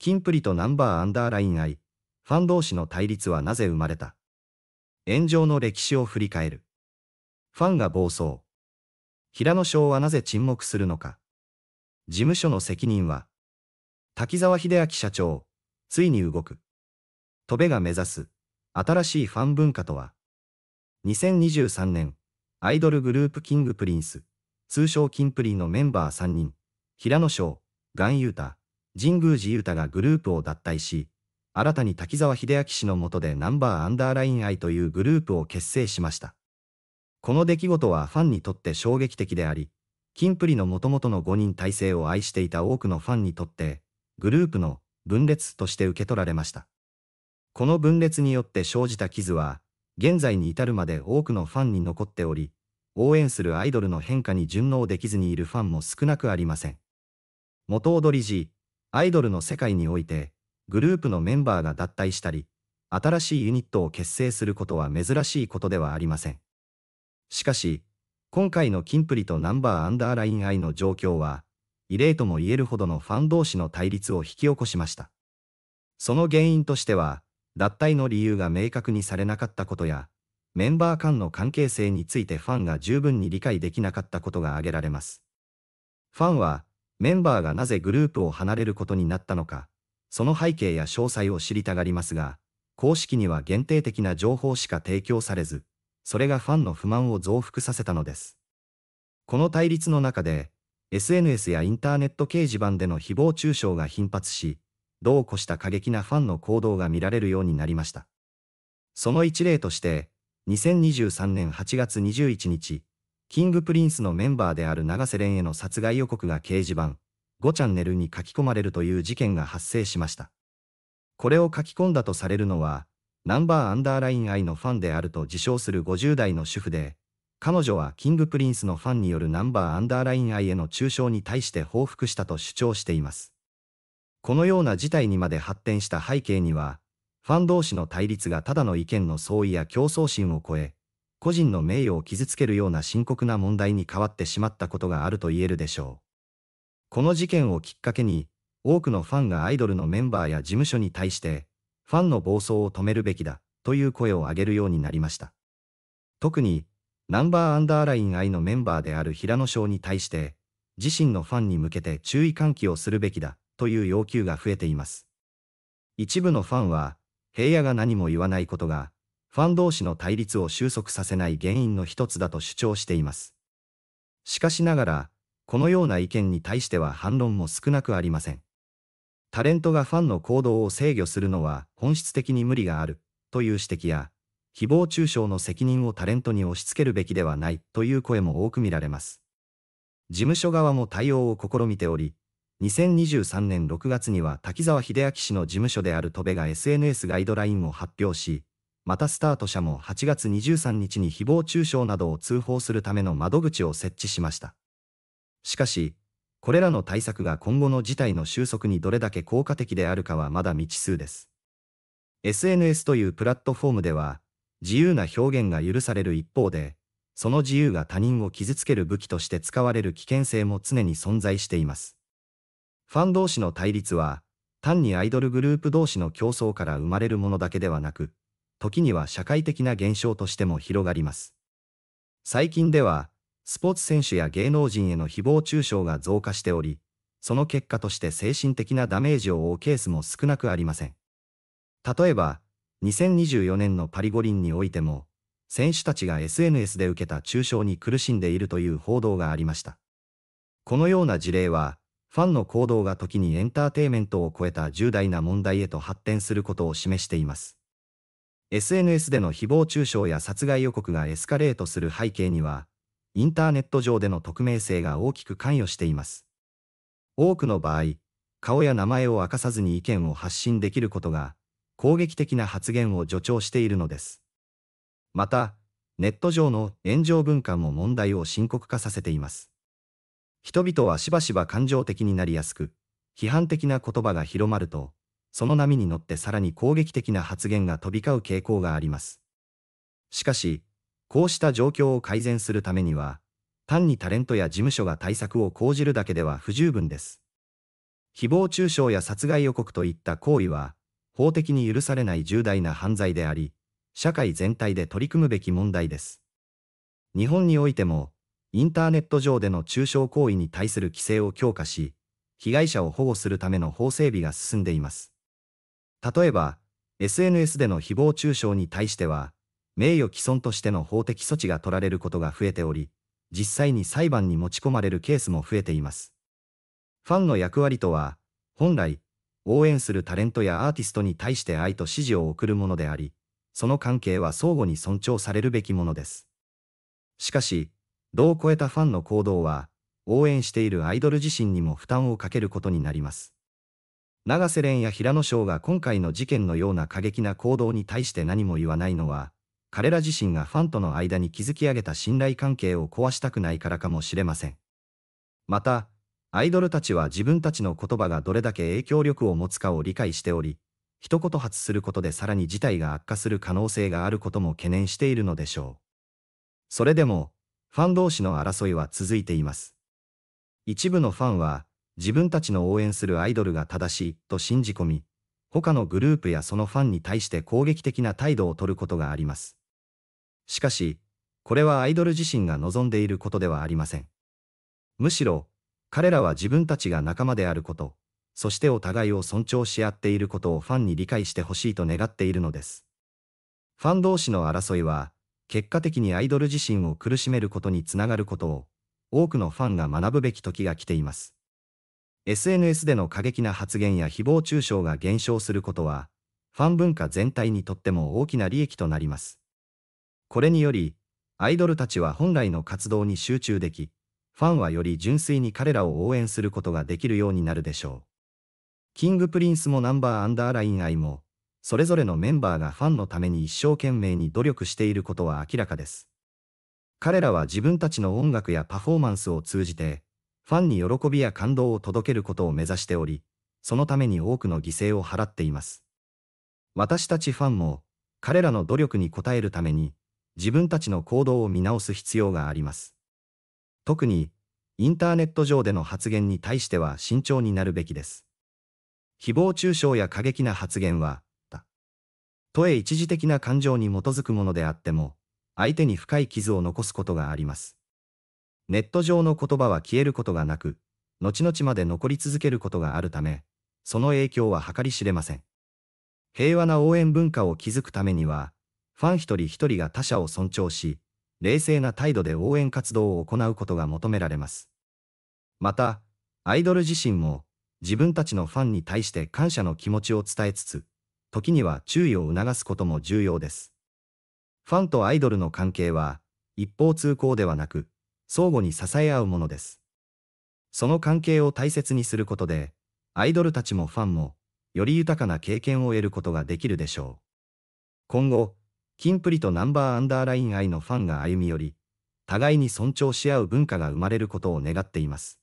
キンプリとナンバーアンダーライン愛、ファン同士の対立はなぜ生まれた炎上の歴史を振り返る。ファンが暴走。平野翔はなぜ沈黙するのか。事務所の責任は。滝沢秀明社長、ついに動く。戸部が目指す、新しいファン文化とは。2023年、アイドルグループキングプリンス、通称キンプリのメンバー3人、平野翔、ガンユータ、神宮寺勇太がグループを脱退し、新たに滝沢秀明氏のもとでナンバーアンダーライン愛というグループを結成しました。この出来事はファンにとって衝撃的であり、キンプリの元々の5人体制を愛していた多くのファンにとって、グループの分裂として受け取られました。この分裂によって生じた傷は、現在に至るまで多くのファンに残っており、応援するアイドルの変化に順応できずにいるファンも少なくありません。元踊り時、アイドルの世界において、グループのメンバーが脱退したり、新しいユニットを結成することは珍しいことではありません。しかし、今回のキンプリとナンバーアンダーラインイの状況は、異例とも言えるほどのファン同士の対立を引き起こしました。その原因としては、脱退の理由が明確にされなかったことや、メンバー間の関係性についてファンが十分に理解できなかったことが挙げられます。ファンは、メンバーがなぜグループを離れることになったのか、その背景や詳細を知りたがりますが、公式には限定的な情報しか提供されず、それがファンの不満を増幅させたのです。この対立の中で、SNS やインターネット掲示板での誹謗中傷が頻発し、どうこした過激なファンの行動が見られるようになりました。その一例として、2023年8月21日、キングプリンスのメンバーである長瀬廉への殺害予告が掲示板、5チャンネルに書き込まれるという事件が発生しました。これを書き込んだとされるのは、ナンバーアンダーライン愛のファンであると自称する50代の主婦で、彼女はキングプリンスのファンによるナンバーアンダーライン愛への中傷に対して報復したと主張しています。このような事態にまで発展した背景には、ファン同士の対立がただの意見の相違や競争心を超え、個人の名誉を傷つけるような深刻な問題に変わってしまったことがあると言えるでしょう。この事件をきっかけに、多くのファンがアイドルのメンバーや事務所に対して、ファンの暴走を止めるべきだ、という声を上げるようになりました。特に、ナンバーアンダーライン愛のメンバーである平野翔に対して、自身のファンに向けて注意喚起をするべきだ、という要求が増えています。一部のファンは、平野が何も言わないことが、ファン同士の対立を収束させない原因の一つだと主張しています。しかしながら、このような意見に対しては反論も少なくありません。タレントがファンの行動を制御するのは本質的に無理があるという指摘や、誹謗中傷の責任をタレントに押し付けるべきではないという声も多く見られます。事務所側も対応を試みており、2023年6月には滝沢秀明氏の事務所である戸部が SNS ガイドラインを発表し、またスタート社も8月23日に誹謗中傷などを通報するための窓口を設置しました。しかし、これらの対策が今後の事態の収束にどれだけ効果的であるかはまだ未知数です。SNS というプラットフォームでは、自由な表現が許される一方で、その自由が他人を傷つける武器として使われる危険性も常に存在しています。ファン同士の対立は、単にアイドルグループ同士の競争から生まれるものだけではなく、時には社会的な現象としても広がります。最近では、スポーツ選手や芸能人への誹謗中傷が増加しており、その結果として精神的なダメージを負うケースも少なくありません。例えば、2024年のパリ五輪においても、選手たちが SNS で受けた中傷に苦しんでいるという報道がありました。このような事例は、ファンの行動が時にエンターテイメントを超えた重大な問題へと発展することを示しています。SNS での誹謗中傷や殺害予告がエスカレートする背景には、インターネット上での匿名性が大きく関与しています。多くの場合、顔や名前を明かさずに意見を発信できることが、攻撃的な発言を助長しているのです。また、ネット上の炎上文化も問題を深刻化させています。人々はしばしば感情的になりやすく、批判的な言葉が広まると、その波に乗ってさらに攻撃的な発言が飛び交う傾向があります。しかし、こうした状況を改善するためには、単にタレントや事務所が対策を講じるだけでは不十分です。誹謗中傷や殺害予告といった行為は、法的に許されない重大な犯罪であり、社会全体で取り組むべき問題です。日本においても、インターネット上での中傷行為に対する規制を強化し、被害者を保護するための法整備が進んでいます。例えば、SNS での誹謗中傷に対しては、名誉毀損としての法的措置が取られることが増えており、実際に裁判に持ち込まれるケースも増えています。ファンの役割とは、本来、応援するタレントやアーティストに対して愛と支持を送るものであり、その関係は相互に尊重されるべきものです。しかし、度を超えたファンの行動は、応援しているアイドル自身にも負担をかけることになります。永瀬廉や平野翔が今回の事件のような過激な行動に対して何も言わないのは、彼ら自身がファンとの間に築き上げた信頼関係を壊したくないからかもしれません。また、アイドルたちは自分たちの言葉がどれだけ影響力を持つかを理解しており、一言発することでさらに事態が悪化する可能性があることも懸念しているのでしょう。それでも、ファン同士の争いは続いています。一部のファンは、自分たちの応援するアイドルが正しいと信じ込み、他のグループやそのファンに対して攻撃的な態度をとることがあります。しかし、これはアイドル自身が望んでいることではありません。むしろ、彼らは自分たちが仲間であること、そしてお互いを尊重し合っていることをファンに理解してほしいと願っているのです。ファン同士の争いは、結果的にアイドル自身を苦しめることにつながることを、多くのファンが学ぶべき時が来ています。SNS での過激な発言や誹謗中傷が減少することは、ファン文化全体にとっても大きな利益となります。これにより、アイドルたちは本来の活動に集中でき、ファンはより純粋に彼らを応援することができるようになるでしょう。キングプリンスもナンバーアンダーライン愛も、それぞれのメンバーがファンのために一生懸命に努力していることは明らかです。彼らは自分たちの音楽やパフォーマンスを通じて、ファンに喜びや感動を届けることを目指しており、そのために多くの犠牲を払っています。私たちファンも、彼らの努力に応えるために、自分たちの行動を見直す必要があります。特に、インターネット上での発言に対しては慎重になるべきです。誹謗中傷や過激な発言は、とえ一時的な感情に基づくものであっても、相手に深い傷を残すことがあります。ネット上の言葉は消えることがなく、後々まで残り続けることがあるため、その影響は計り知れません。平和な応援文化を築くためには、ファン一人一人が他者を尊重し、冷静な態度で応援活動を行うことが求められます。また、アイドル自身も、自分たちのファンに対して感謝の気持ちを伝えつつ、時には注意を促すことも重要です。ファンとアイドルの関係は、一方通行ではなく、相互に支え合うものです。その関係を大切にすることで、アイドルたちもファンも、より豊かな経験を得ることができるでしょう。今後、キンプリとナンバーアンダーライン愛のファンが歩み寄り、互いに尊重し合う文化が生まれることを願っています。